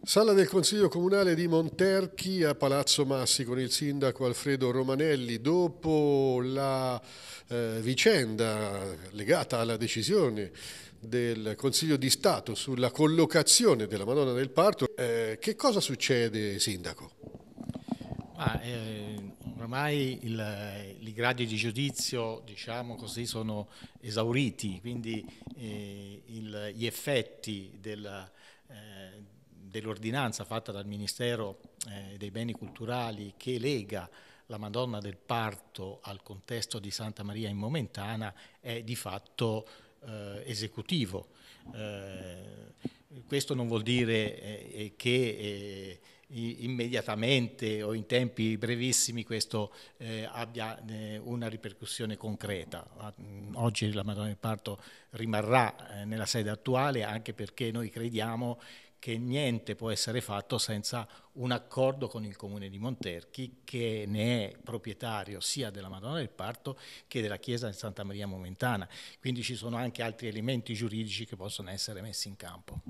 Sala del Consiglio Comunale di Monterchi a Palazzo Massi con il sindaco Alfredo Romanelli. Dopo la eh, vicenda legata alla decisione del Consiglio di Stato sulla collocazione della Madonna del Parto, eh, che cosa succede, sindaco? Ma, eh, ormai il, i gradi di giudizio diciamo così, sono esauriti, quindi eh, il, gli effetti della, eh, dell'ordinanza fatta dal Ministero eh, dei Beni Culturali che lega la Madonna del Parto al contesto di Santa Maria in Momentana è di fatto eh, esecutivo. Eh, questo non vuol dire eh, eh, che immediatamente o in tempi brevissimi questo eh, abbia eh, una ripercussione concreta. Mm, oggi la Madonna del Parto rimarrà eh, nella sede attuale anche perché noi crediamo che niente può essere fatto senza un accordo con il comune di Monterchi che ne è proprietario sia della Madonna del Parto che della chiesa di Santa Maria Momentana. Quindi ci sono anche altri elementi giuridici che possono essere messi in campo.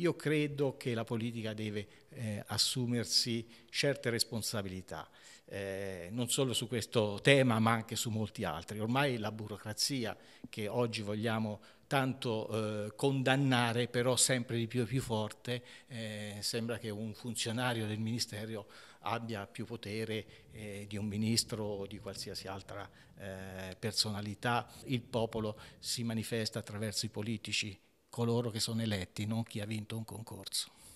Io credo che la politica deve eh, assumersi certe responsabilità, eh, non solo su questo tema ma anche su molti altri. Ormai la burocrazia che oggi vogliamo tanto eh, condannare, però sempre di più e più forte, eh, sembra che un funzionario del Ministero abbia più potere eh, di un ministro o di qualsiasi altra eh, personalità. Il popolo si manifesta attraverso i politici coloro che sono eletti, non chi ha vinto un concorso.